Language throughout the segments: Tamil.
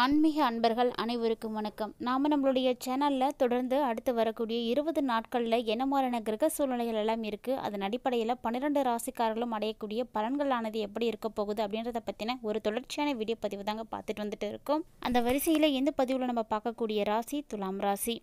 ஆன்மீக அன்பர்கள் அனைவருக்கும் வணக்கம் நாம் நம்மளுடைய சேனலில் தொடர்ந்து அடுத்து வரக்கூடிய இருபது நாட்களில் என்ன மாதிரியான கிரக சூழ்நிலைகள் எல்லாம் இருக்குது அதன் அடிப்படையில் பன்னிரெண்டு ராசிக்காரர்களும் அடையக்கூடிய பலன்களானது எப்படி இருக்க போகுது அப்படின்றத பற்றின ஒரு தொடர்ச்சியான வீடியோ பதிவு தாங்க பார்த்துட்டு வந்துட்டு இருக்கோம் அந்த வரிசையில் எந்த பதிவில் நம்ம பார்க்கக்கூடிய ராசி துலாம் ராசி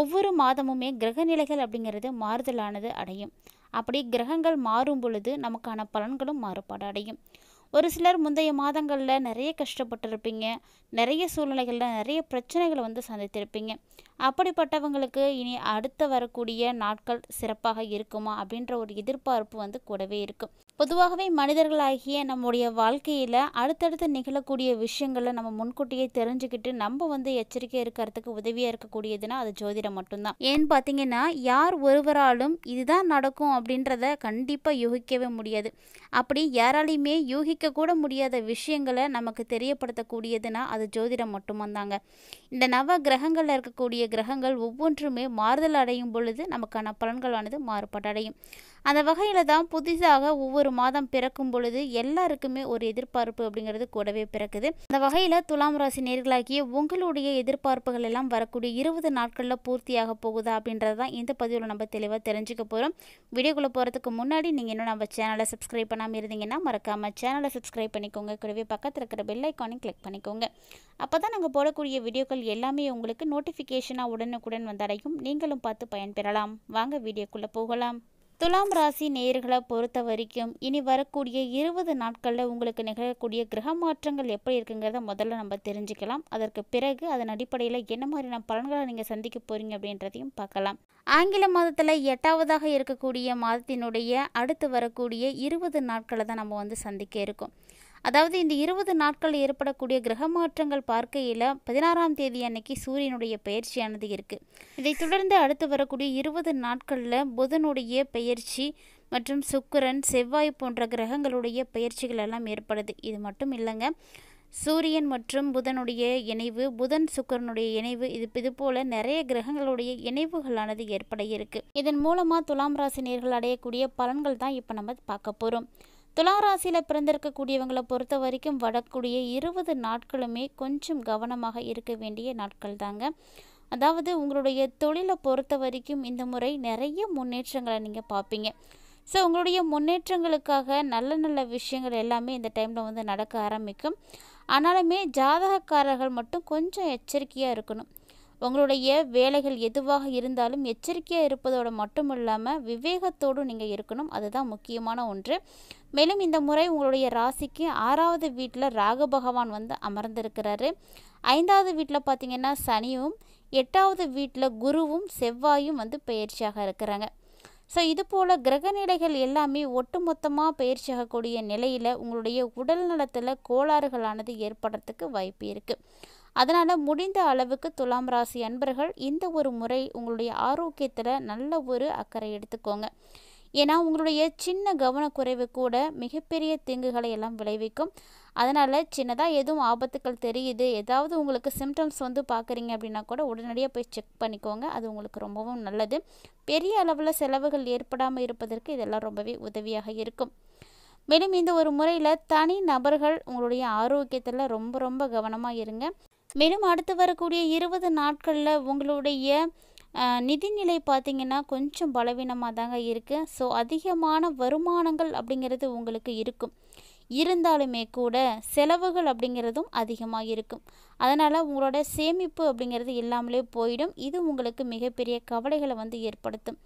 ஒவ்வொரு மாதமுமே கிரகநிலைகள் அப்படிங்கிறது மாறுதலானது அடையும் அப்படி கிரகங்கள் மாறும் பொழுது நமக்கான பலன்களும் மாறுபாடு அடையும் ஒரு சிலர் முந்தைய மாதங்களில் நிறைய கஷ்டப்பட்டிருப்பீங்க நிறைய சூழ்நிலைகளில் நிறைய பிரச்சனைகளை வந்து சந்தித்திருப்பீங்க அப்படிப்பட்டவங்களுக்கு இனி அடுத்த வரக்கூடிய நாட்கள் சிறப்பாக இருக்குமா அப்படின்ற ஒரு எதிர்பார்ப்பு வந்து கூடவே இருக்குது பொதுவாகவே மனிதர்களாகிய நம்முடைய வாழ்க்கையில் அடுத்தடுத்து நிகழக்கூடிய விஷயங்களை நம்ம முன்கூட்டியே தெரிஞ்சுக்கிட்டு நம்ம வந்து எச்சரிக்கை இருக்கிறதுக்கு உதவியாக இருக்கக்கூடியதுன்னா அது ஜோதிடம் மட்டும்தான் ஏன்னு பார்த்தீங்கன்னா யார் ஒருவராலும் இதுதான் நடக்கும் அப்படின்றத கண்டிப்பாக யூகிக்கவே முடியாது அப்படி யாராலையுமே யூகிக்க கூட முடியாத விஷயங்களை நமக்கு தெரியப்படுத்தக்கூடியதுன்னா அது ஜோதிடம் மட்டும்தாங்க இந்த நவ கிரகங்களில் இருக்கக்கூடிய கிரகங்கள் ஒவ்வொன்றுமே மாறுதல் அடையும் பொழுது நமக்கான பலன்களானது மாறுபாடு அடையும் அந்த வகையில் தான் புதுசாக ஒவ்வொரு மாதம் பிறக்கும் பொழுது எல்லாருக்குமே ஒரு எதிர்பார்ப்பு அப்படிங்கிறது கூடவே பிறக்குது அந்த வகையில் துலாம் ராசி நேர்களாகிய உங்களுடைய எதிர்பார்ப்புகள் எல்லாம் வரக்கூடிய இருபது நாட்களில் பூர்த்தியாக போகுதா அப்படின்றது தான் இந்த பதிவில் நம்ம தெளிவாக தெரிஞ்சுக்க போகிறோம் வீடியோக்குள்ளே போகிறதுக்கு முன்னாடி நீங்கள் இன்னும் நம்ம சேனலை சப்ஸ்கிரைப் பண்ணாமல் இருந்தீங்கன்னா மறக்காமல் சேனலை சப்ஸ்கிரைப் பண்ணிக்கோங்க கூடவே பக்கத்தில் இருக்கிற பெல்லைக்கானையும் கிளிக் பண்ணிக்கோங்க அப்போ தான் நாங்கள் போடக்கூடிய வீடியோக்கள் எல்லாமே உங்களுக்கு நோட்டிஃபிகேஷனாக உடனுக்குடன் வந்தடையும் நீங்களும் பார்த்து பயன்பெறலாம் வாங்க வீடியோக்குள்ளே போகலாம் துலாம் ராசி நேயர்களை பொறுத்த வரைக்கும் இனி வரக்கூடிய இருபது நாட்களில் உங்களுக்கு நிகழக்கூடிய கிரக மாற்றங்கள் எப்படி இருக்குங்கிறத முதல்ல நம்ம தெரிஞ்சுக்கலாம் அதற்கு பிறகு அதன் அடிப்படையில் என்ன மாதிரியான பலன்களை நீங்கள் சந்திக்க போகிறீங்க அப்படின்றதையும் பார்க்கலாம் ஆங்கில மாதத்தில் எட்டாவதாக இருக்கக்கூடிய மாதத்தினுடைய அடுத்து வரக்கூடிய இருபது நாட்களை தான் நம்ம வந்து சந்திக்க இருக்கோம் அதாவது இந்த இருபது நாட்கள் ஏற்படக்கூடிய கிரக மாற்றங்கள் பார்க்கையில் பதினாறாம் தேதி அன்னைக்கு சூரியனுடைய பயிற்சியானது இருக்குது இதைத் தொடர்ந்து அடுத்து வரக்கூடிய இருபது நாட்களில் புதனுடைய பயிற்சி மற்றும் சுக்கரன் செவ்வாய் போன்ற கிரகங்களுடைய பயிற்சிகள் எல்லாம் ஏற்படுது இது மட்டும் இல்லைங்க சூரியன் மற்றும் புதனுடைய இணைவு புதன் சுக்கரனுடைய இணைவு இது இது போல நிறைய கிரகங்களுடைய இணைவுகளானது ஏற்பட இருக்கு இதன் மூலமாக துலாம் ராசி நேர்கள் அடையக்கூடிய பலன்கள் தான் இப்போ நம்ம பார்க்க போகிறோம் துளாராசியில் பிறந்திருக்கக்கூடியவங்களை பொறுத்த வரைக்கும் வடக்கூடிய இருபது நாட்களுமே கொஞ்சம் கவனமாக இருக்க வேண்டிய நாட்கள் தாங்க அதாவது உங்களுடைய தொழிலை பொறுத்த வரைக்கும் இந்த முறை நிறைய முன்னேற்றங்களை நீங்கள் பார்ப்பீங்க ஸோ உங்களுடைய முன்னேற்றங்களுக்காக நல்ல நல்ல விஷயங்கள் எல்லாமே இந்த டைமில் வந்து நடக்க ஆரம்பிக்கும் ஆனாலுமே ஜாதகக்காரர்கள் மட்டும் கொஞ்சம் எச்சரிக்கையாக இருக்கணும் உங்களுடைய வேலைகள் எதுவாக இருந்தாலும் எச்சரிக்கையாக இருப்பதோடு மட்டும் இல்லாமல் விவேகத்தோடு நீங்கள் இருக்கணும் அதுதான் முக்கியமான ஒன்று மேலும் இந்த முறை உங்களுடைய ராசிக்கு ஆறாவது வீட்டில் ராகு பகவான் வந்து அமர்ந்திருக்கிறாரு ஐந்தாவது வீட்டில் பார்த்திங்கன்னா சனியும் எட்டாவது வீட்டில் குருவும் செவ்வாயும் வந்து பயிற்சியாக இருக்கிறாங்க ஸோ இது போல் கிரகநிலைகள் எல்லாமே ஒட்டுமொத்தமாக பயிற்சியாகக்கூடிய நிலையில் உங்களுடைய உடல் நலத்தில் கோளாறுகளானது ஏற்படுறதுக்கு வாய்ப்பு இருக்குது அதனால் முடிந்த அளவுக்கு துலாம் ராசி அன்பர்கள் இந்த ஒரு முறை உங்களுடைய ஆரோக்கியத்தில் நல்ல ஒரு அக்கறை எடுத்துக்கோங்க ஏன்னா உங்களுடைய சின்ன கவனக்குறைவு கூட மிகப்பெரிய தீங்குகளை எல்லாம் விளைவிக்கும் அதனால் சின்னதாக எதுவும் ஆபத்துக்கள் தெரியுது ஏதாவது உங்களுக்கு சிம்டம்ஸ் வந்து பார்க்குறீங்க அப்படின்னா கூட உடனடியாக போய் செக் பண்ணிக்கோங்க அது உங்களுக்கு ரொம்பவும் நல்லது பெரிய அளவில் செலவுகள் ஏற்படாமல் இருப்பதற்கு இதெல்லாம் ரொம்பவே உதவியாக இருக்கும் மேலும் இந்த ஒரு முறையில் தனி நபர்கள் உங்களுடைய ஆரோக்கியத்தில் ரொம்ப ரொம்ப கவனமாக இருங்க மேலும் அடுத்து வரக்கூடிய இருபது நாட்களில் உங்களுடைய நிதிநிலை பார்த்திங்கன்னா கொஞ்சம் பலவீனமாக தாங்க இருக்குது ஸோ அதிகமான வருமானங்கள் அப்படிங்கிறது உங்களுக்கு இருக்கும் இருந்தாலுமே கூட செலவுகள் அப்படிங்கிறதும் அதிகமாக இருக்கும் அதனால் உங்களோட சேமிப்பு அப்படிங்கிறது இல்லாமலே போயிடும் இது உங்களுக்கு மிகப்பெரிய கவலைகளை வந்து ஏற்படுத்தும்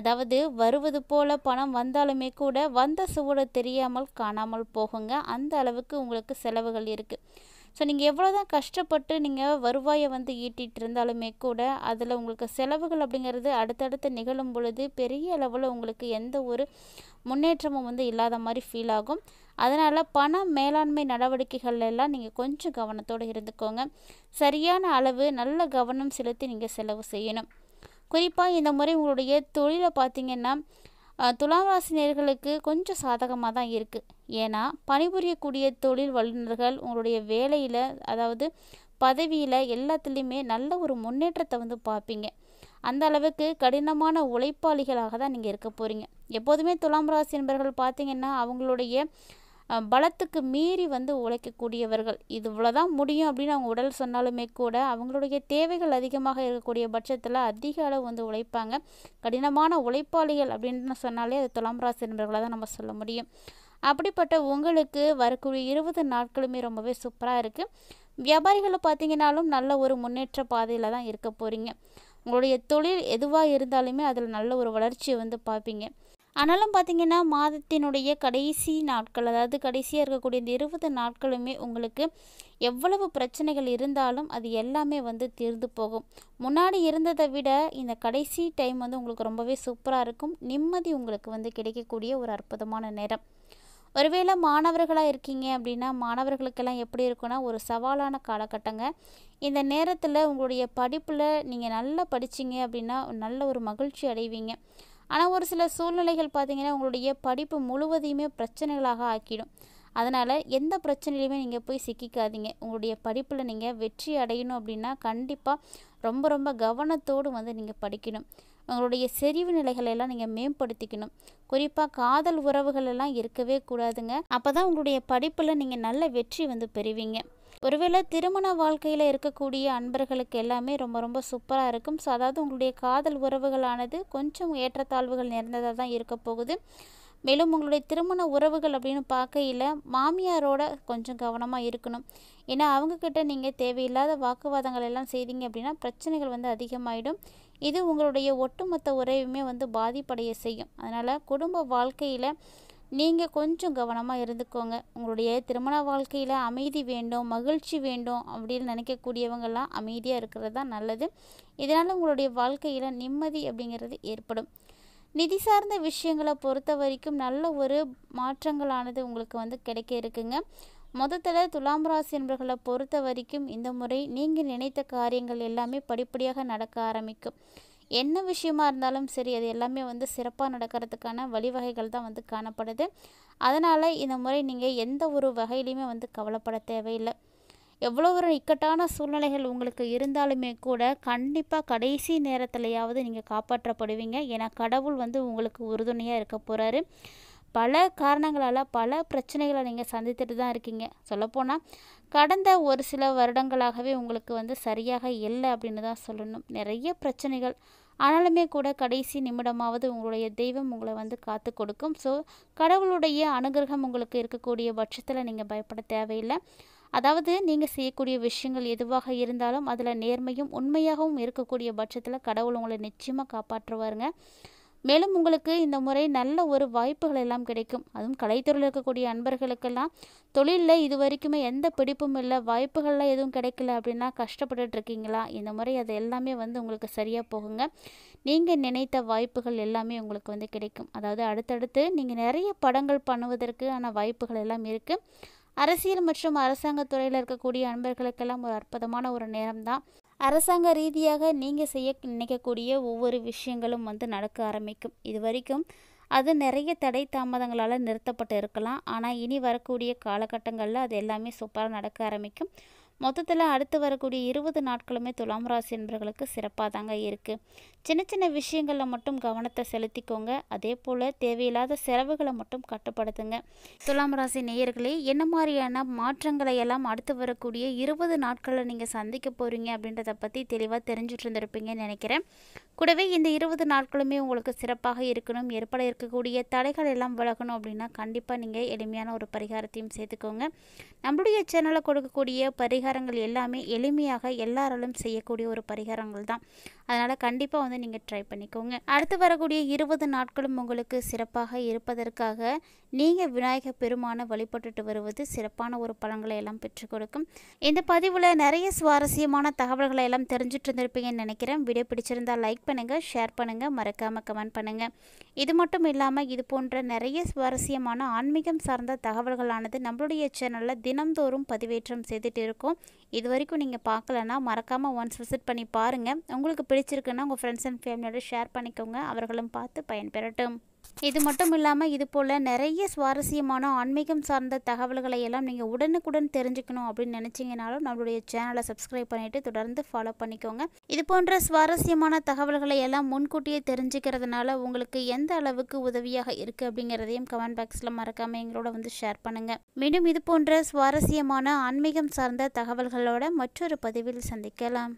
அதாவது வருவது போல் பணம் வந்தாலுமே கூட வந்த சுவடு தெரியாமல் காணாமல் போகுங்க அந்த அளவுக்கு உங்களுக்கு செலவுகள் இருக்குது ஸோ நீங்கள் எவ்வளோ தான் கஷ்டப்பட்டு நீங்கள் வருவாயை வந்து ஈட்டிகிட்டு இருந்தாலுமே கூட அதில் உங்களுக்கு செலவுகள் அப்படிங்கிறது அடுத்தடுத்து நிகழும் பொழுது பெரிய அளவில் உங்களுக்கு எந்த ஒரு முன்னேற்றமும் வந்து இல்லாத மாதிரி ஃபீல் ஆகும் அதனால் பண மேலாண்மை நடவடிக்கைகள் எல்லாம் நீங்கள் கொஞ்சம் கவனத்தோடு இருந்துக்கோங்க சரியான அளவு நல்ல கவனம் செலுத்தி நீங்கள் செலவு செய்யணும் குறிப்பாக இந்த முறை உங்களுடைய தொழிலை பார்த்திங்கன்னா துலாம் ராசி நேர்களுக்கு கொஞ்சம் சாதகமாக தான் இருக்குது ஏன்னா பணிபுரியக்கூடிய தொழில் வல்லுநர்கள் உங்களுடைய வேலையில் அதாவது பதவியில் எல்லாத்துலேயுமே நல்ல ஒரு முன்னேற்றத்தை வந்து பார்ப்பீங்க அந்த அளவுக்கு கடினமான உழைப்பாளிகளாக தான் நீங்கள் இருக்க போகிறீங்க எப்போதுமே துலாம் ராசி என்பர்கள் பார்த்திங்கன்னா அவங்களுடைய பலத்துக்கு மீறி வந்து உழைக்கக்கூடியவர்கள் இது இவ்வளோதான் முடியும் அப்படின்னு அவங்க உடல் சொன்னாலுமே கூட அவங்களுடைய தேவைகள் அதிகமாக இருக்கக்கூடிய பட்சத்தில் அதிக அளவு வந்து உழைப்பாங்க கடினமான உழைப்பாளிகள் அப்படின்னு சொன்னாலே அது துலாம் ராசி நண்பர்களாக தான் நம்ம சொல்ல முடியும் அப்படிப்பட்ட உங்களுக்கு வரக்கூடிய இருபது நாட்களுமே ரொம்பவே சூப்பராக இருக்குது வியாபாரிகளை பார்த்தீங்கன்னாலும் நல்ல ஒரு முன்னேற்ற பாதையில் தான் இருக்க போகிறீங்க உங்களுடைய தொழில் எதுவாக இருந்தாலுமே அதில் நல்ல ஒரு வளர்ச்சியை வந்து பார்ப்பீங்க ஆனாலும் பார்த்திங்கன்னா மாதத்தினுடைய கடைசி நாட்கள் அதாவது கடைசியாக இருக்கக்கூடிய இந்த இருபது நாட்களுமே உங்களுக்கு எவ்வளவு பிரச்சனைகள் இருந்தாலும் அது எல்லாமே வந்து தீர்ந்து போகும் முன்னாடி இருந்ததை விட இந்த கடைசி டைம் வந்து உங்களுக்கு ரொம்பவே சூப்பராக இருக்கும் நிம்மதி உங்களுக்கு வந்து கிடைக்கக்கூடிய ஒரு அற்புதமான நேரம் ஒருவேளை மாணவர்களாக இருக்கீங்க அப்படின்னா மாணவர்களுக்கெல்லாம் எப்படி இருக்குன்னா ஒரு சவாலான காலகட்டங்க இந்த நேரத்தில் உங்களுடைய படிப்பில் நீங்கள் நல்லா படிச்சிங்க அப்படின்னா நல்ல ஒரு மகிழ்ச்சி அடைவீங்க ஆனால் ஒரு சில சூழ்நிலைகள் பார்த்திங்கன்னா உங்களுடைய படிப்பு முழுவதையுமே பிரச்சனைகளாக ஆக்கிடும் அதனால் எந்த பிரச்சனையிலையுமே நீங்கள் போய் சிக்கிக்காதீங்க உங்களுடைய படிப்பில் நீங்கள் வெற்றி அடையணும் அப்படின்னா கண்டிப்பாக ரொம்ப ரொம்ப கவனத்தோடு வந்து நீங்கள் படிக்கணும் உங்களுடைய செறிவு நிலைகளெல்லாம் நீங்கள் மேம்படுத்திக்கணும் குறிப்பாக காதல் உறவுகள் எல்லாம் இருக்கவே கூடாதுங்க அப்போ தான் உங்களுடைய படிப்பில் நீங்கள் நல்ல வெற்றி வந்து பெறுவீங்க ஒருவேளை திருமண வாழ்க்கையில் இருக்கக்கூடிய அன்பர்களுக்கு எல்லாமே ரொம்ப ரொம்ப சூப்பராக இருக்கும் ஸோ அதாவது உங்களுடைய காதல் உறவுகளானது கொஞ்சம் ஏற்றத்தாழ்வுகள் நிறைந்ததாக தான் இருக்க போகுது மேலும் உங்களுடைய திருமண உறவுகள் அப்படின்னு பார்க்கையில் மாமியாரோட கொஞ்சம் கவனமாக இருக்கணும் ஏன்னா அவங்கக்கிட்ட நீங்கள் தேவையில்லாத வாக்குவாதங்கள் எல்லாம் செய்தீங்க அப்படின்னா பிரச்சனைகள் வந்து அதிகமாகிடும் இது உங்களுடைய ஒட்டுமொத்த உறவையுமே வந்து பாதிப்படைய செய்யும் அதனால் குடும்ப வாழ்க்கையில் நீங்கள் கொஞ்சம் கவனமாக இருந்துக்கோங்க உங்களுடைய திருமண வாழ்க்கையில் அமைதி வேண்டும் மகிழ்ச்சி வேண்டும் அப்படின்னு நினைக்கக்கூடியவங்கெல்லாம் அமைதியாக இருக்கிறது தான் நல்லது இதனால் உங்களுடைய வாழ்க்கையில் நிம்மதி அப்படிங்கிறது ஏற்படும் நிதி சார்ந்த விஷயங்களை பொறுத்த வரைக்கும் நல்ல ஒரு மாற்றங்களானது உங்களுக்கு வந்து கிடைக்க இருக்குங்க மொத்தத்தில் துலாம் ராசி என்பர்களை பொறுத்த வரைக்கும் இந்த முறை நீங்கள் நினைத்த காரியங்கள் எல்லாமே படிப்படியாக நடக்க ஆரம்பிக்கும் என்ன விஷயமா இருந்தாலும் சரி அது எல்லாமே வந்து சிறப்பாக நடக்கிறதுக்கான வழிவகைகள் தான் வந்து காணப்படுது அதனால் இந்த முறை நீங்கள் எந்த ஒரு வகையிலையுமே வந்து கவலைப்பட தேவையில்லை எவ்வளோ ஒரு இக்கட்டான சூழ்நிலைகள் உங்களுக்கு இருந்தாலுமே கூட கண்டிப்பாக கடைசி நேரத்துலையாவது நீங்கள் காப்பாற்றப்படுவீங்க ஏன்னா கடவுள் வந்து உங்களுக்கு உறுதுணையாக இருக்க போகிறாரு பல காரணங்களால் பல பிரச்சனைகளை நீங்கள் சந்தித்துட்டு தான் இருக்கீங்க சொல்லப்போனால் கடந்த ஒரு சில வருடங்களாகவே உங்களுக்கு வந்து சரியாக இல்லை அப்படின்னு தான் சொல்லணும் நிறைய பிரச்சனைகள் ஆனாலுமே கூட கடைசி நிமிடமாவது உங்களுடைய தெய்வம் உங்களை வந்து காத்து கொடுக்கும் ஸோ கடவுளுடைய அனுகிரகம் உங்களுக்கு இருக்கக்கூடிய பட்சத்தில் நீங்கள் பயப்பட தேவையில்லை அதாவது நீங்கள் செய்யக்கூடிய விஷயங்கள் எதுவாக இருந்தாலும் அதில் நேர்மையும் உண்மையாகவும் இருக்கக்கூடிய பட்சத்தில் கடவுள் உங்களை நிச்சயமாக காப்பாற்றுவாருங்க மேலும் உங்களுக்கு இந்த முறை நல்ல ஒரு வாய்ப்புகள் எல்லாம் கிடைக்கும் அதுவும் கலைத்துறையில் இருக்கக்கூடிய அன்பர்களுக்கெல்லாம் தொழிலில் இது வரைக்குமே எந்த பிடிப்பும் இல்லை வாய்ப்புகள்லாம் எதுவும் கிடைக்கல அப்படின்னா கஷ்டப்பட்டு இருக்கீங்களா இந்த முறை அது எல்லாமே வந்து உங்களுக்கு சரியாக போகுங்க நீங்கள் நினைத்த வாய்ப்புகள் எல்லாமே உங்களுக்கு வந்து கிடைக்கும் அதாவது அடுத்தடுத்து நீங்கள் நிறைய படங்கள் பண்ணுவதற்கு ஆனால் வாய்ப்புகள் எல்லாம் இருக்குது அரசியல் மற்றும் அரசாங்கத் துறையில் இருக்கக்கூடிய அன்பர்களுக்கெல்லாம் ஒரு அற்புதமான ஒரு நேரம்தான் அரசாங்க ரீதியாக நீங்கள் செய்ய நினைக்கக்கூடிய ஒவ்வொரு விஷயங்களும் வந்து நடக்க ஆரம்பிக்கும் இது வரைக்கும் அது நிறைய தடை தாமதங்களால் நிறுத்தப்பட்டு இருக்கலாம் ஆனால் இனி வரக்கூடிய காலகட்டங்களில் அது எல்லாமே சூப்பராக நடக்க ஆரம்பிக்கும் மொத்தத்தில் அடுத்து வரக்கூடிய இருபது நாட்களுமே துலாம் ராசி என்பர்களுக்கு சிறப்பாக தாங்க இருக்குது சின்ன சின்ன விஷயங்களில் மட்டும் கவனத்தை செலுத்திக்கோங்க அதே போல் தேவையில்லாத செலவுகளை மட்டும் கட்டுப்படுத்துங்க துலாம் ராசி நேயர்களே என்ன மாதிரியான மாற்றங்களை எல்லாம் அடுத்து வரக்கூடிய இருபது நாட்களில் நீங்கள் சந்திக்க போகிறீங்க அப்படின்றத பற்றி தெளிவாக தெரிஞ்சுட்டு இருந்திருப்பீங்கன்னு நினைக்கிறேன் கூடவே இந்த இருபது நாட்களுமே உங்களுக்கு சிறப்பாக இருக்கணும் ஏற்பட இருக்கக்கூடிய தடைகள் எல்லாம் விலகணும் அப்படின்னா கண்டிப்பாக நீங்கள் எளிமையான ஒரு பரிகாரத்தையும் சேர்த்துக்கோங்க நம்மளுடைய சேனலில் கொடுக்கக்கூடிய பரி பரிகாரங்கள் எல்லாமே எளிமையாக எல்லாராலும் செய்யக்கூடிய ஒரு பரிகாரங்கள் தான் அதனால் கண்டிப்பாக வந்து நீங்கள் ட்ரை பண்ணிக்கோங்க அடுத்து வரக்கூடிய இருபது நாட்களும் உங்களுக்கு சிறப்பாக இருப்பதற்காக நீங்கள் விநாயகர் பெருமானை வழிபட்டுட்டு வருவது சிறப்பான ஒரு பலன்களை எல்லாம் பெற்றுக் கொடுக்கும் இந்த பதிவில் நிறைய சுவாரஸ்யமான தகவல்களை எல்லாம் தெரிஞ்சுட்டு இருந்திருப்பீங்கன்னு நினைக்கிறேன் வீடியோ பிடிச்சிருந்தால் லைக் பண்ணுங்கள் ஷேர் பண்ணுங்கள் மறக்காமல் கமெண்ட் பண்ணுங்கள் இது மட்டும் இல்லாமல் இது போன்ற நிறைய சுவாரஸ்யமான ஆன்மீகம் சார்ந்த தகவல்களானது நம்மளுடைய சேனலில் தினம்தோறும் பதிவேற்றம் செய்துட்டு இருக்கும் இருக்கும் இது வரைக்கும் நீங்கள் பார்க்கலன்னா மறக்காமல் ஒன்ஸ் விசிட் பண்ணி பாருங்கள் உங்களுக்கு பிடிச்சிருக்குன்னா உங்கள் ஃப்ரெண்ட்ஸ் அண்ட் ஃபேமிலியோட ஷேர் பண்ணிக்கோங்க அவர்களும் பார்த்து பயன்பெறட்டும் இது மட்டும் இல்லாமல் இது போல் நிறைய சுவாரஸ்யமான ஆன்மீகம் சார்ந்த தகவல்களை எல்லாம் நீங்கள் உடனுக்குடன் தெரிஞ்சுக்கணும் அப்படின்னு நினச்சிங்கனாலும் நம்மளுடைய சேனலை சப்ஸ்கிரைப் பண்ணிவிட்டு தொடர்ந்து ஃபாலோ பண்ணிக்கோங்க இது போன்ற சுவாரஸ்யமான தகவல்களை எல்லாம் முன்கூட்டியே தெரிஞ்சுக்கிறதுனால உங்களுக்கு எந்த அளவுக்கு உதவியாக இருக்குது அப்படிங்கிறதையும் கமெண்ட் பாக்ஸில் மறக்காமல் எங்களோட வந்து ஷேர் பண்ணுங்கள் மீண்டும் இது போன்ற சுவாரஸ்யமான ஆன்மீகம் சார்ந்த தகவல்களோட மற்றொரு பதிவில் சந்திக்கலாம்